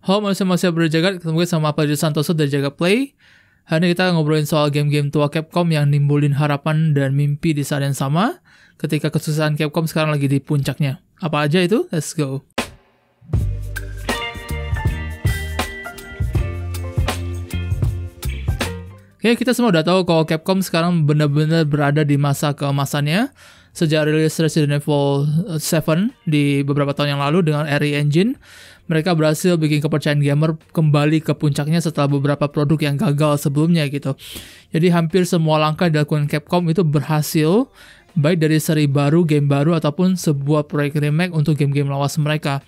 Halo manusia-manusia berjagat, ketemu lagi sama Pak Santoso dari Jaga Play. Hari ini kita ngobrolin soal game-game tua Capcom yang nimbulin harapan dan mimpi di saat yang sama ketika kesusahan Capcom sekarang lagi di puncaknya. Apa aja itu? Let's go. Oke, kita semua udah tahu kalau Capcom sekarang benar-benar berada di masa keemasannya sejak rilis Resident Evil 7 di beberapa tahun yang lalu dengan RE Engine mereka berhasil bikin kepercayaan gamer kembali ke puncaknya setelah beberapa produk yang gagal sebelumnya gitu. Jadi hampir semua langkah dilakukan Capcom itu berhasil baik dari seri baru, game baru ataupun sebuah proyek remake untuk game-game lawas mereka.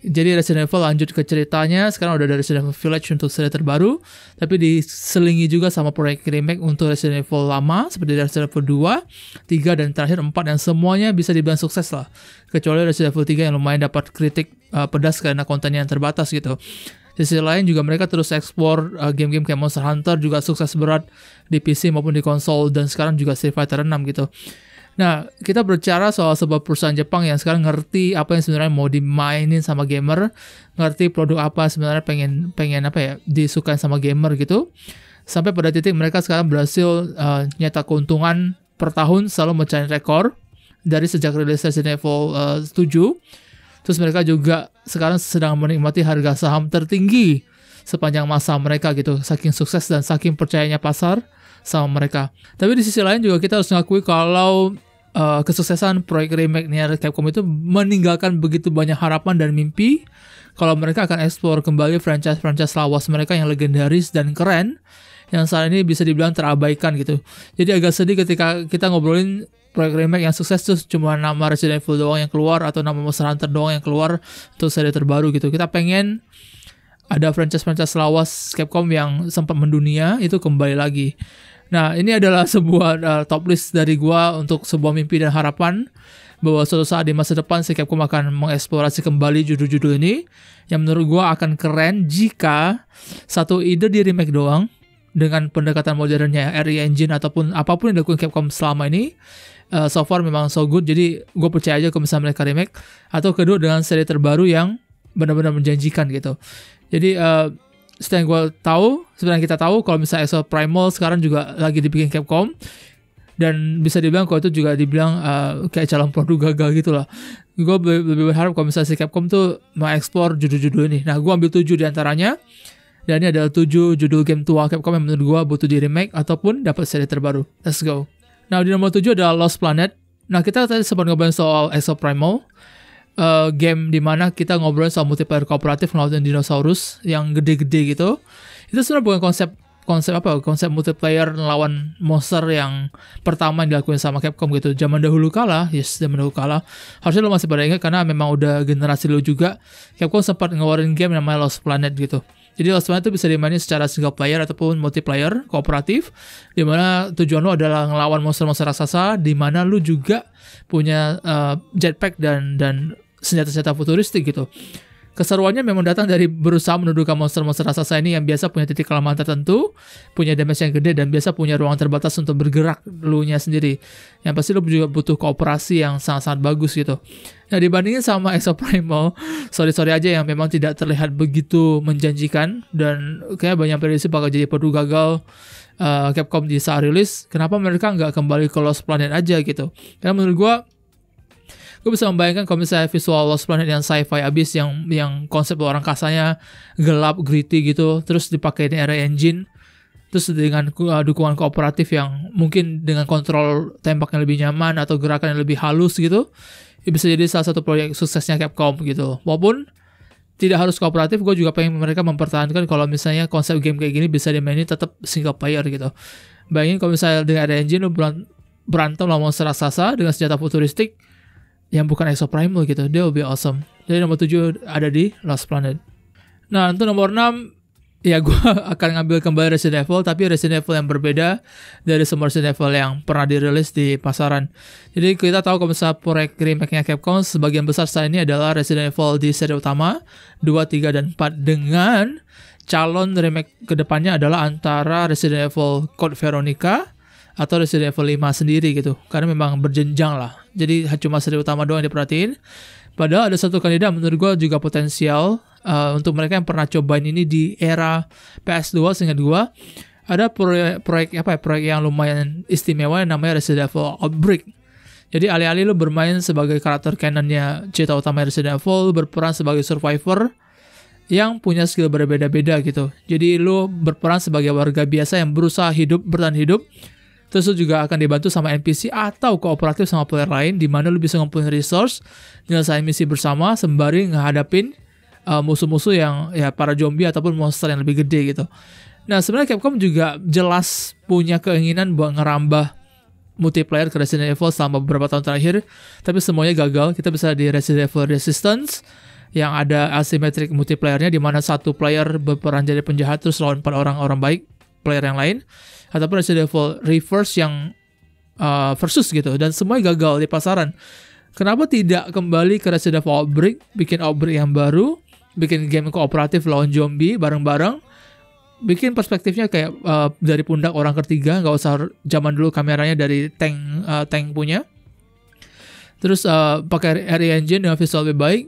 Jadi Resident Evil lanjut ke ceritanya, sekarang udah ada Resident Evil Village untuk seri terbaru, tapi diselingi juga sama proyek remake untuk Resident Evil lama, seperti Resident Evil 2, 3, dan terakhir 4, yang semuanya bisa dibilang sukses lah. Kecuali Resident Evil 3 yang lumayan dapat kritik uh, pedas karena kontennya yang terbatas gitu. Di sisi lain juga mereka terus ekspor uh, game-game kayak Monster Hunter juga sukses berat di PC maupun di konsol, dan sekarang juga Street Fighter 6 gitu. Nah, kita berbicara soal sebuah perusahaan Jepang yang sekarang ngerti apa yang sebenarnya mau dimainin sama gamer, ngerti produk apa sebenarnya pengen pengen apa ya disukai sama gamer gitu. Sampai pada titik mereka sekarang berhasil uh, eh, nyata keuntungan per tahun selalu mencapai rekor dari sejak rilis Resident Evil eh, uh, 7. Terus mereka juga sekarang sedang menikmati harga saham tertinggi sepanjang masa mereka gitu, saking sukses dan saking percayanya pasar sama mereka. Tapi di sisi lain juga kita harus mengakui kalau uh, kesuksesan proyek remake-nya Capcom itu meninggalkan begitu banyak harapan dan mimpi kalau mereka akan eksplor kembali franchise-franchise lawas mereka yang legendaris dan keren yang saat ini bisa dibilang terabaikan gitu. Jadi agak sedih ketika kita ngobrolin proyek remake yang sukses terus cuma nama Resident Evil doang yang keluar atau nama Monster Hunter doang yang keluar terus seri terbaru gitu. Kita pengen ada franchise-franchise lawas Capcom yang sempat mendunia itu kembali lagi. Nah, ini adalah sebuah uh, top list dari gua untuk sebuah mimpi dan harapan bahwa suatu saat di masa depan si Capcom akan mengeksplorasi kembali judul-judul ini yang menurut gua akan keren jika satu ide di remake doang dengan pendekatan modernnya RE Engine ataupun apapun yang dilakukan Capcom selama ini uh, so far memang so good jadi gue percaya aja kalau misalnya mereka remake atau kedua dengan seri terbaru yang benar-benar menjanjikan gitu jadi uh, selain gue tahu, sebenarnya kita tahu kalau misalnya Exo Primal sekarang juga lagi dibikin Capcom dan bisa dibilang kalau itu juga dibilang uh, kayak calon produk gagal gitu loh. Gue lebih berharap kalau misalnya si Capcom tuh mau mengeksplor judul-judul ini. Nah, gue ambil 7 diantaranya. Dan ini adalah tujuh judul game tua Capcom yang menurut gue butuh di remake ataupun dapat seri terbaru. Let's go. Nah, di nomor tujuh adalah Lost Planet. Nah, kita tadi sempat ngobrol soal Exo Primal uh, game dimana kita ngobrol soal multiplayer kooperatif melawan dinosaurus yang gede-gede gitu itu sebenarnya bukan konsep konsep apa konsep multiplayer melawan monster yang pertama yang dilakuin sama Capcom gitu zaman dahulu kala yes zaman dahulu kala harusnya lo masih pada ingat karena memang udah generasi lo juga Capcom sempat ngeluarin game namanya Lost Planet gitu jadi Lost Planet itu bisa dimainin secara single player ataupun multiplayer kooperatif dimana tujuan lo adalah ngelawan monster-monster raksasa dimana lo juga punya uh, jetpack dan dan senjata-senjata futuristik gitu. Keseruannya memang datang dari berusaha menuduhkan monster-monster raksasa ini yang biasa punya titik kelemahan tertentu, punya damage yang gede, dan biasa punya ruang terbatas untuk bergerak dulunya sendiri. Yang pasti lo juga butuh kooperasi yang sangat-sangat bagus gitu. Nah dibandingin sama Exo Primal, sorry-sorry aja yang memang tidak terlihat begitu menjanjikan, dan kayak banyak prediksi bakal jadi perlu gagal uh, Capcom di saat rilis, kenapa mereka nggak kembali ke Lost Planet aja gitu. Karena menurut gue, gue bisa membayangkan kalau misalnya visual Lost Planet yang sci-fi abis yang yang konsep orang kasanya gelap gritty gitu terus dipakai di era engine terus dengan uh, dukungan kooperatif yang mungkin dengan kontrol yang lebih nyaman atau gerakan yang lebih halus gitu ya bisa jadi salah satu proyek suksesnya Capcom gitu walaupun tidak harus kooperatif gue juga pengen mereka mempertahankan kalau misalnya konsep game kayak gini bisa dimainin tetap single player gitu bayangin kalau misalnya dengan ada engine lu berantem lawan monster raksasa dengan senjata futuristik yang bukan Exoprimal gitu. Dia lebih awesome. Jadi nomor 7 ada di Lost Planet. Nah, untuk nomor 6, ya gue akan ngambil kembali Resident Evil, tapi Resident Evil yang berbeda dari semua Resident Evil yang pernah dirilis di pasaran. Jadi kita tahu kalau misalnya proyek remake-nya Capcom, sebagian besar saat ini adalah Resident Evil di seri utama, 2, 3, dan 4, dengan calon remake kedepannya adalah antara Resident Evil Code Veronica, atau Resident Evil 5 sendiri gitu karena memang berjenjang lah jadi cuma seri utama doang yang diperhatiin padahal ada satu kandidat menurut gue juga potensial uh, untuk mereka yang pernah cobain ini di era PS2 sehingga gue ada proyek, proyek apa ya proyek yang lumayan istimewa yang namanya Resident Evil Outbreak jadi alih-alih lu bermain sebagai karakter canonnya cerita utama Resident Evil, berperan sebagai survivor, yang punya skill berbeda-beda gitu. Jadi lu berperan sebagai warga biasa yang berusaha hidup, bertahan hidup, Terus lu juga akan dibantu sama NPC atau kooperatif sama player lain di mana lu bisa ngumpulin resource, nyelesain misi bersama sembari ngehadapin eh, musuh-musuh yang ya para zombie ataupun monster yang lebih gede gitu. Nah, sebenarnya Capcom juga jelas punya keinginan buat ngerambah multiplayer ke Resident Evil selama beberapa tahun terakhir, tapi semuanya gagal. Kita bisa di Resident Evil Resistance, yang ada asymmetric multiplayernya di mana satu player berperan jadi penjahat terus lawan empat orang orang baik player yang lain ataupun Resident Evil Reverse yang uh, versus gitu dan semuanya gagal di pasaran. Kenapa tidak kembali ke Resident Evil Outbreak, bikin Outbreak yang baru, bikin game kooperatif lawan zombie bareng-bareng, bikin perspektifnya kayak uh, dari pundak orang ketiga, nggak usah zaman dulu kameranya dari tank uh, tank punya. Terus uh, pakai RE engine dengan visual lebih baik,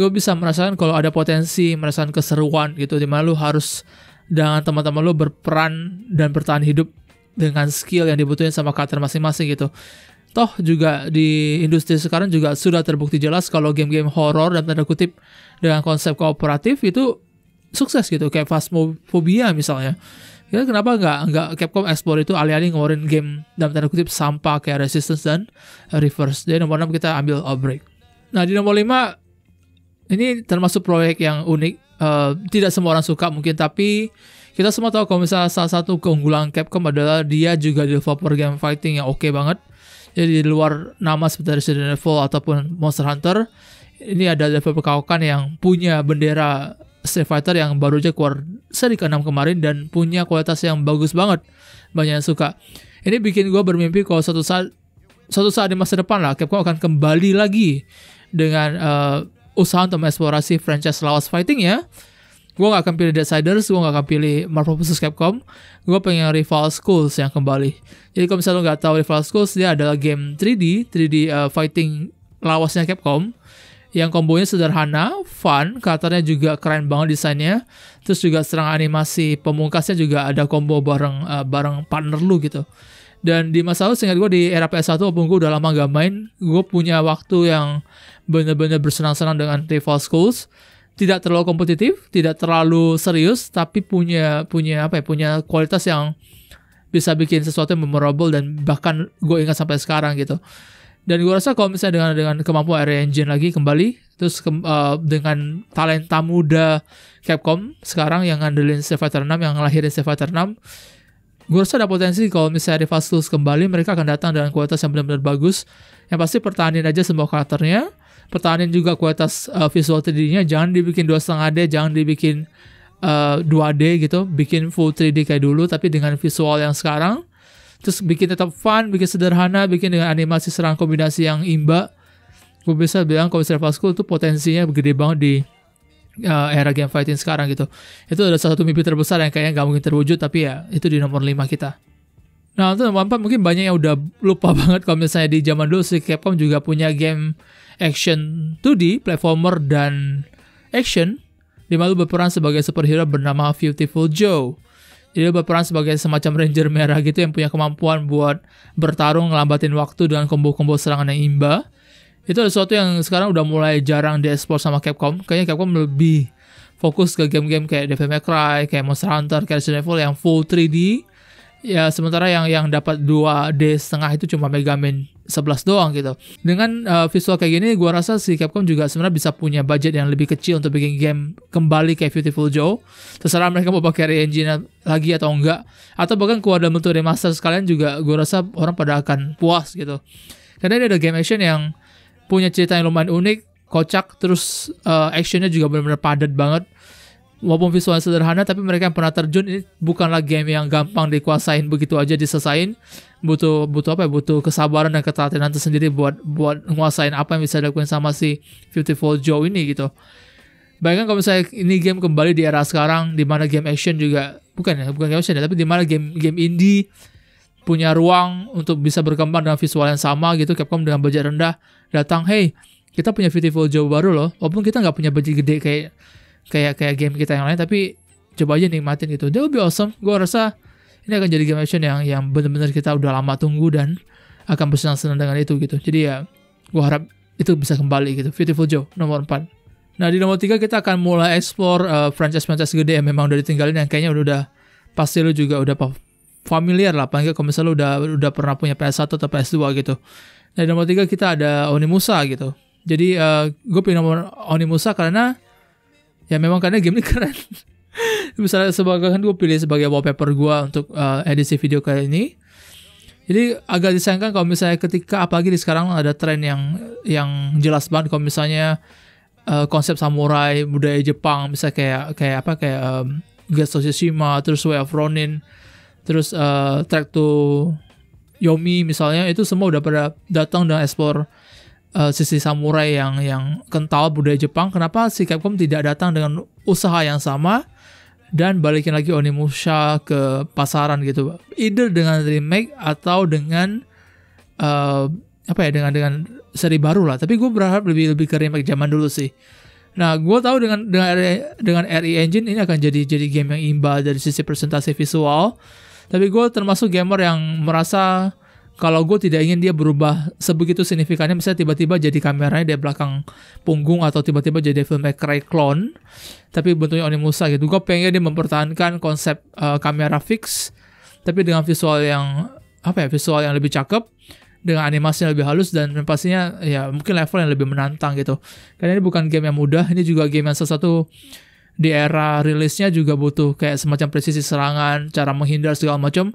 gue bisa merasakan kalau ada potensi merasakan keseruan gitu dimana lu harus dengan teman-teman lo berperan dan bertahan hidup dengan skill yang dibutuhin sama karakter masing-masing gitu. Toh juga di industri sekarang juga sudah terbukti jelas kalau game-game horror dan tanda kutip dengan konsep kooperatif itu sukses gitu kayak Phasmophobia misalnya. Ya kenapa nggak nggak Capcom explore itu alih-alih ngeluarin game dalam tanda kutip sampah kayak Resistance dan Reverse. Jadi nomor 6 kita ambil Outbreak. Nah di nomor 5 ini termasuk proyek yang unik uh, tidak semua orang suka mungkin tapi kita semua tahu kalau misalnya salah satu keunggulan Capcom adalah dia juga developer game fighting yang oke okay banget. Jadi di luar nama seperti Resident Evil ataupun Monster Hunter, ini ada developer kawakan yang punya bendera Street Fighter yang baru aja keluar seri ke-6 kemarin dan punya kualitas yang bagus banget. Banyak yang suka. Ini bikin gue bermimpi kalau suatu saat suatu saat di masa depan lah Capcom akan kembali lagi dengan uh, usaha untuk mengeksplorasi franchise lawas fighting ya gue gak akan pilih Deciders, gue gak akan pilih Marvel vs Capcom, gue pengen Rival Schools yang kembali. Jadi kalau misalnya lo gak tahu Rival Schools, dia adalah game 3D, 3D uh, fighting lawasnya Capcom, yang kombonya sederhana, fun, karakternya juga keren banget desainnya, terus juga serang animasi pemungkasnya juga ada combo bareng uh, bareng partner lu gitu. Dan di masa lalu seingat gue di era PS1 walaupun gue udah lama gak main, gue punya waktu yang bener-bener bersenang-senang dengan Rival Schools. Tidak terlalu kompetitif, tidak terlalu serius, tapi punya punya apa ya, punya kualitas yang bisa bikin sesuatu yang memorable dan bahkan gue ingat sampai sekarang gitu. Dan gue rasa kalau misalnya dengan dengan kemampuan area engine lagi kembali, terus ke, uh, eh, dengan talenta muda Capcom sekarang yang ngandelin Street Fighter 6, yang ngelahirin Street Fighter 6, Gue rasa ada potensi kalau misalnya fast Tools kembali, mereka akan datang dengan kualitas yang benar-benar bagus. Yang pasti pertahanin aja semua karakternya. Pertahanin juga kualitas uh, visual 3D-nya. Jangan dibikin 2,5D, jangan dibikin uh, eh, 2D gitu. Bikin full 3D kayak dulu, tapi dengan visual yang sekarang. Terus bikin tetap fun, bikin sederhana, bikin dengan animasi serang kombinasi yang imba. Gue bisa bilang kalau misalnya fast itu potensinya gede banget di uh, era game fighting sekarang gitu. Itu adalah salah satu mimpi terbesar yang kayaknya nggak mungkin terwujud tapi ya itu di nomor 5 kita. Nah untuk nomor 4 mungkin banyak yang udah lupa banget kalau misalnya di zaman dulu si Capcom juga punya game action 2D, platformer dan action di mana berperan sebagai superhero bernama Beautiful Joe. Jadi berperan sebagai semacam ranger merah gitu yang punya kemampuan buat bertarung ngelambatin waktu dengan kombo-kombo serangan yang imba itu ada sesuatu yang sekarang udah mulai jarang diekspor sama Capcom kayaknya Capcom lebih fokus ke game-game kayak Devil May Cry kayak Monster Hunter kayak Resident Evil yang full 3D ya sementara yang yang dapat 2D setengah itu cuma Mega Man 11 doang gitu. Dengan uh, visual kayak gini gua rasa si Capcom juga sebenarnya bisa punya budget yang lebih kecil untuk bikin game kembali kayak Beautiful Joe. Terserah mereka mau pakai re-engine lagi atau enggak atau bahkan keluar bentuk remaster sekalian juga gua rasa orang pada akan puas gitu. Karena ini ada game action yang punya cerita yang lumayan unik, kocak, terus uh, actionnya juga benar-benar padat banget. Walaupun visual sederhana, tapi mereka yang pernah terjun ini bukanlah game yang gampang dikuasain begitu aja diselesain, Butuh butuh apa ya? Butuh kesabaran dan ketelatenan tersendiri buat buat nguasain apa yang bisa dilakukan sama si Beautiful Joe ini gitu. Bayangkan kalau misalnya ini game kembali di era sekarang, di mana game action juga bukan ya, bukan game action ya, tapi di mana game game indie punya ruang untuk bisa berkembang dengan visual yang sama gitu Capcom dengan budget rendah datang hey kita punya Beautiful Joe baru loh walaupun kita nggak punya budget gede kayak kayak kayak game kita yang lain tapi coba aja nikmatin gitu dia lebih awesome gue rasa ini akan jadi game action yang yang benar-benar kita udah lama tunggu dan akan bersenang-senang dengan itu gitu jadi ya gue harap itu bisa kembali gitu Beautiful Joe nomor 4 nah di nomor 3 kita akan mulai explore uh, franchise-franchise gede yang memang udah ditinggalin yang kayaknya udah, udah pasti lu juga udah familiar lah apalagi kalau misalnya udah udah pernah punya PS1 atau PS2 gitu. Nah, di nomor tiga kita ada Onimusa gitu. Jadi uh, eh, gue pilih nomor Onimusa karena ya memang karena game ini keren. misalnya sebagai kan gue pilih sebagai wallpaper gue untuk uh, edisi video kali ini. Jadi agak disayangkan kalau misalnya ketika apalagi di sekarang ada tren yang yang jelas banget kalau misalnya uh, konsep samurai budaya Jepang misalnya kayak kayak apa kayak um, Ghost of Tsushima terus Way of Ronin terus uh, track to Yomi misalnya itu semua udah pada datang dan ekspor uh, eh, sisi samurai yang yang kental budaya Jepang kenapa si Capcom tidak datang dengan usaha yang sama dan balikin lagi Onimusha ke pasaran gitu either dengan remake atau dengan uh, apa ya dengan dengan seri baru lah tapi gue berharap lebih lebih ke remake zaman dulu sih Nah, gue tahu dengan dengan dengan RE Engine ini akan jadi jadi game yang imbal dari sisi presentasi visual, tapi gue termasuk gamer yang merasa kalau gue tidak ingin dia berubah sebegitu signifikannya misalnya tiba-tiba jadi kameranya di belakang punggung atau tiba-tiba jadi film Cry clone tapi bentuknya Onimusa gitu gue pengen dia mempertahankan konsep uh, kamera fix tapi dengan visual yang apa ya visual yang lebih cakep dengan animasi yang lebih halus dan pastinya ya mungkin level yang lebih menantang gitu karena ini bukan game yang mudah ini juga game yang sesuatu -satu di era rilisnya juga butuh kayak semacam presisi serangan, cara menghindar segala macam.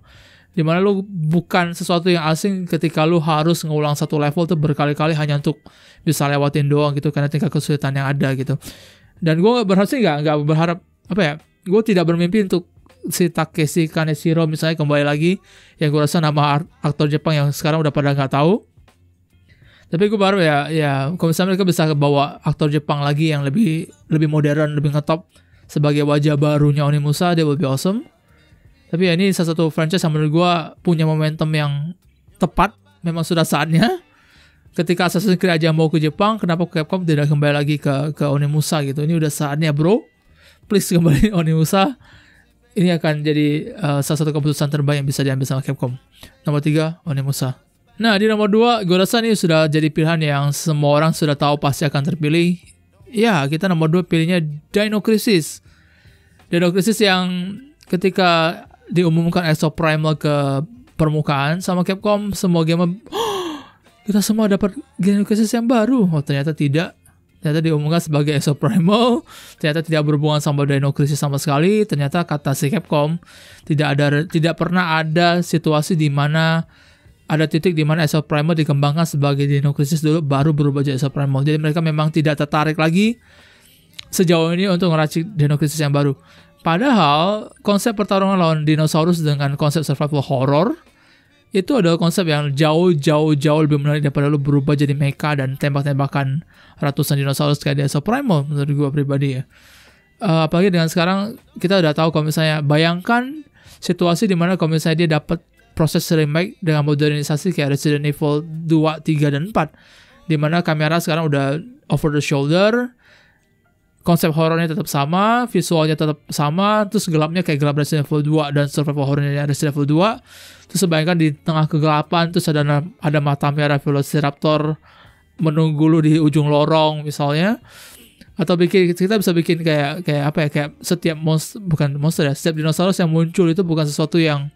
Dimana lu bukan sesuatu yang asing ketika lu harus ngulang satu level tuh berkali-kali hanya untuk bisa lewatin doang gitu karena tingkat kesulitan yang ada gitu. Dan gue nggak berharap sih nggak nggak berharap apa ya? Gue tidak bermimpi untuk si Takeshi Kaneshiro misalnya kembali lagi yang gue rasa nama aktor Jepang yang sekarang udah pada nggak tahu tapi gue baru ya ya kalau misalnya mereka bisa bawa aktor Jepang lagi yang lebih lebih modern lebih ngetop sebagai wajah barunya Onimusa, dia lebih awesome tapi ya ini salah satu franchise yang menurut gue punya momentum yang tepat memang sudah saatnya ketika Assassin's Creed aja mau ke Jepang kenapa Capcom tidak kembali lagi ke ke Oni gitu ini udah saatnya bro please kembali Onimusa. ini akan jadi uh, salah satu keputusan terbaik yang bisa diambil sama Capcom nomor tiga Onimusa. Nah, di nomor 2, gue rasa ini sudah jadi pilihan yang semua orang sudah tahu pasti akan terpilih. Ya, kita nomor 2 pilihnya Dino Crisis. Dino Crisis yang ketika diumumkan Exo Primal ke permukaan sama Capcom, semua game oh, kita semua dapat Dino Crisis yang baru. Oh, ternyata tidak. Ternyata diumumkan sebagai Exo Primal, ternyata tidak berhubungan sama Dino Crisis sama sekali. Ternyata kata si Capcom, tidak ada tidak pernah ada situasi di mana ada titik di mana Primal dikembangkan sebagai dinokrisis dulu baru berubah jadi Primal. Jadi mereka memang tidak tertarik lagi sejauh ini untuk ngeracik dinokrisis yang baru. Padahal konsep pertarungan lawan dinosaurus dengan konsep survival horror itu adalah konsep yang jauh-jauh-jauh lebih menarik daripada lu berubah jadi mecha dan tembak-tembakan ratusan dinosaurus kayak di Primal menurut gue pribadi ya. Uh, apalagi dengan sekarang kita udah tahu kalau misalnya bayangkan situasi di mana kalau misalnya dia dapat proses remake dengan modernisasi kayak Resident Evil 2, 3, dan 4 dimana kamera sekarang udah over the shoulder konsep horornya tetap sama, visualnya tetap sama, terus gelapnya kayak gelap Resident Evil 2 dan survival horornya Resident Evil 2. Terus bayangkan di tengah kegelapan terus ada ada mata merah Velociraptor menunggu lu di ujung lorong misalnya. Atau bikin kita bisa bikin kayak kayak apa ya kayak setiap monster bukan monster ya, setiap dinosaurus yang muncul itu bukan sesuatu yang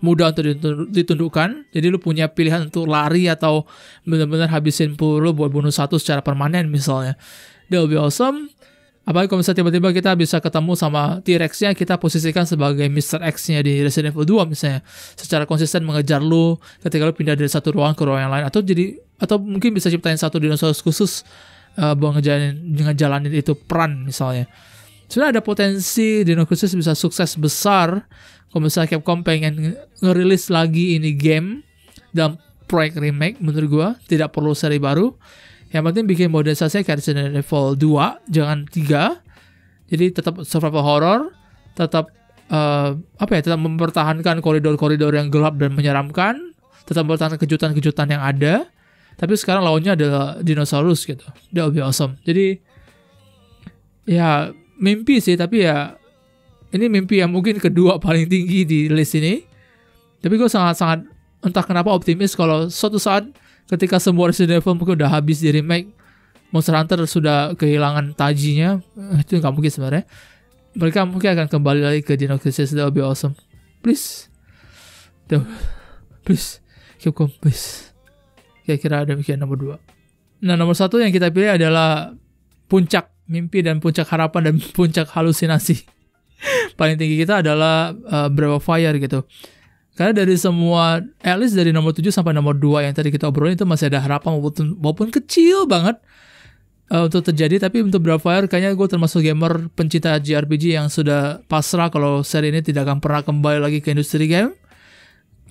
mudah untuk ditundukkan. Jadi lu punya pilihan untuk lari atau benar-benar habisin pool buat bonus satu secara permanen misalnya. That will be awesome. Apalagi kalau misalnya tiba-tiba kita bisa ketemu sama T-Rex-nya, kita posisikan sebagai Mr. X-nya di Resident Evil 2 misalnya. Secara konsisten mengejar lu ketika lu pindah dari satu ruang ke ruang yang lain. Atau jadi atau mungkin bisa ciptain satu dinosaurus khusus uh, buat ngejalanin, jalanin itu peran misalnya. Sebenarnya ada potensi dinosaurus bisa sukses besar kalau misalnya Capcom pengen ngerilis lagi ini game dan proyek remake menurut gua tidak perlu seri baru yang penting bikin modernisasi kayak Resident Evil 2 jangan 3 jadi tetap survival horror tetap uh, apa ya tetap mempertahankan koridor-koridor yang gelap dan menyeramkan tetap bertahan kejutan-kejutan yang ada tapi sekarang lawannya adalah dinosaurus gitu that lebih awesome jadi ya mimpi sih tapi ya ini mimpi yang mungkin kedua paling tinggi di list ini. Tapi gue sangat-sangat entah kenapa optimis kalau suatu saat ketika semua Resident Evil mungkin udah habis di remake, Monster Hunter sudah kehilangan tajinya, eh, itu nggak mungkin sebenarnya. Mereka mungkin akan kembali lagi ke Dino Crisis, that would be awesome. Please. please, keep going, please. Kira-kira demikian nomor dua. Nah, nomor satu yang kita pilih adalah puncak mimpi dan puncak harapan dan puncak halusinasi paling tinggi kita adalah uh, Breath of Fire gitu. Karena dari semua, at least dari nomor 7 sampai nomor 2 yang tadi kita obrolin itu masih ada harapan walaupun, walaupun kecil banget uh, untuk terjadi. Tapi untuk Breath of Fire kayaknya gue termasuk gamer pencinta JRPG yang sudah pasrah kalau seri ini tidak akan pernah kembali lagi ke industri game.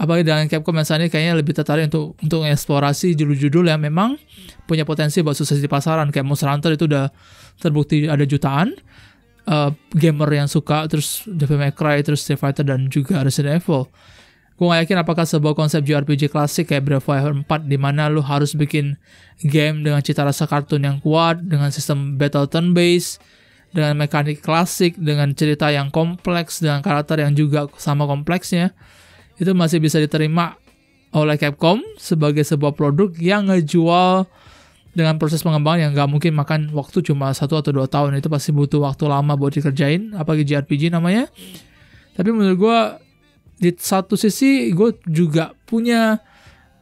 Apalagi dengan Capcom yang saat ini kayaknya lebih tertarik untuk untuk eksplorasi judul-judul yang memang punya potensi buat sukses di pasaran. Kayak Monster Hunter itu udah terbukti ada jutaan uh, gamer yang suka terus Devil May Cry terus Street Fighter dan juga Resident Evil gue gak yakin apakah sebuah konsep JRPG klasik kayak Breath of Fire 4 di mana lu harus bikin game dengan cita rasa kartun yang kuat, dengan sistem battle turn based, dengan mekanik klasik, dengan cerita yang kompleks, dengan karakter yang juga sama kompleksnya, itu masih bisa diterima oleh Capcom sebagai sebuah produk yang ngejual dengan proses pengembangan yang nggak mungkin makan waktu cuma satu atau dua tahun itu pasti butuh waktu lama buat dikerjain apalagi JRPG namanya tapi menurut gue di satu sisi gue juga punya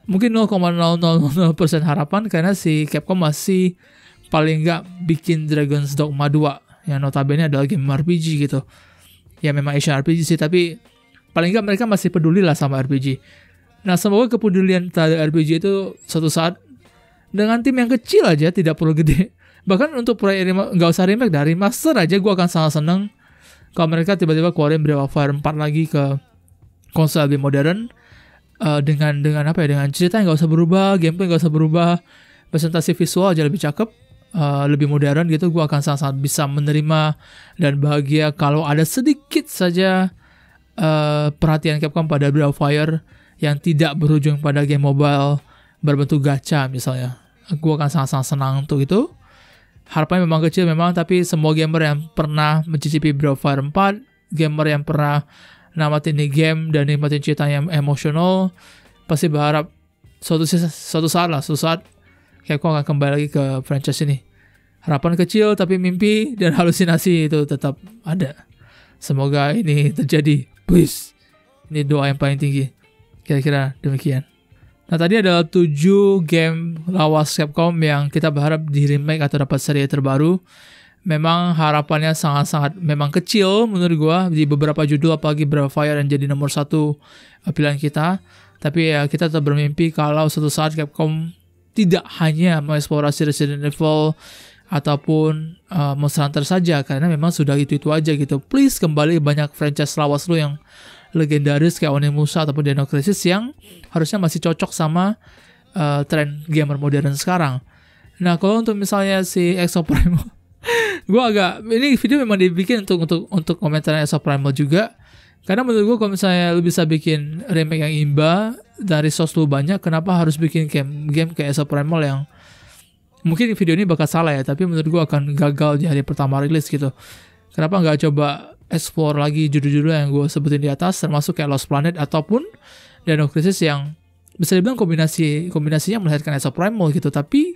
mungkin 0,000% harapan karena si Capcom masih paling nggak bikin Dragon's Dogma 2 yang notabene adalah game RPG gitu ya memang Asian RPG sih tapi paling nggak mereka masih peduli lah sama RPG nah semoga kepedulian terhadap RPG itu suatu saat dengan tim yang kecil aja tidak perlu gede bahkan untuk proyek nggak usah remake dari master aja gue akan sangat seneng kalau mereka tiba-tiba keluarin Breath of Fire 4 lagi ke konsol lebih modern uh, dengan dengan apa ya dengan cerita nggak usah berubah gameplay nggak usah berubah presentasi visual aja lebih cakep uh, lebih modern gitu gue akan sangat-sangat bisa menerima dan bahagia kalau ada sedikit saja uh, perhatian Capcom pada Brawl Fire yang tidak berujung pada game mobile berbentuk gacha misalnya. Gue akan sangat-sangat senang untuk itu. Harapannya memang kecil memang, tapi semua gamer yang pernah mencicipi Fire 4, gamer yang pernah namatin ini game dan nikmatin cerita yang emosional, pasti berharap suatu, suatu saat lah, suatu saat Capcom akan kembali lagi ke franchise ini. Harapan kecil tapi mimpi dan halusinasi itu tetap ada. Semoga ini terjadi. Please. Ini doa yang paling tinggi. Kira-kira demikian. Nah tadi adalah 7 game lawas Capcom yang kita berharap di remake atau dapat seri terbaru. Memang harapannya sangat-sangat memang kecil menurut gua di beberapa judul apalagi Fire yang jadi nomor satu eh, pilihan kita. Tapi ya kita tetap bermimpi kalau suatu saat Capcom tidak hanya mengeksplorasi Resident Evil ataupun uh, Monster Hunter saja karena memang sudah itu-itu aja gitu. Please kembali banyak franchise lawas lu yang legendaris kayak Musa ataupun Dino Crisis yang harusnya masih cocok sama uh, tren gamer modern sekarang. Nah, kalau untuk misalnya si Exo Primal gue agak ini video memang dibikin untuk untuk untuk komentar Exo Primal juga. Karena menurut gue kalau misalnya lu bisa bikin remake yang imba dari resource lu banyak, kenapa harus bikin game game kayak Exo Primal yang mungkin video ini bakal salah ya, tapi menurut gue akan gagal di hari pertama rilis gitu. Kenapa nggak coba explore lagi judul-judul yang gue sebutin di atas termasuk kayak Lost Planet ataupun Dino Crisis yang bisa dibilang kombinasi kombinasinya melahirkan Asa Primal gitu tapi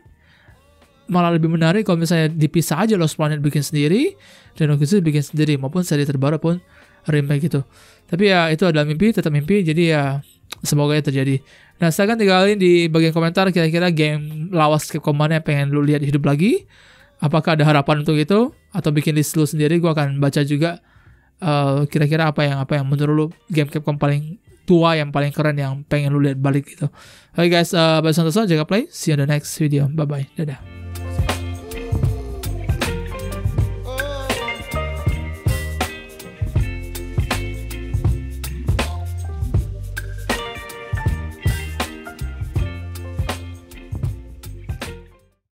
malah lebih menarik kalau misalnya dipisah aja Lost Planet bikin sendiri Dino Crisis bikin sendiri maupun seri terbaru pun remake gitu tapi ya itu adalah mimpi tetap mimpi jadi ya semoga ya terjadi nah akan tinggalin di bagian komentar kira-kira game lawas ke komannya pengen lu lihat hidup lagi apakah ada harapan untuk itu atau bikin list lu sendiri gue akan baca juga kira eh, kira-kira apa yang apa yang menurut lu game Capcom paling tua yang paling keren yang pengen lu lihat balik gitu. Oke okay guys, uh, bye Santoso, jaga play. See you in the next video. Bye bye. Dadah.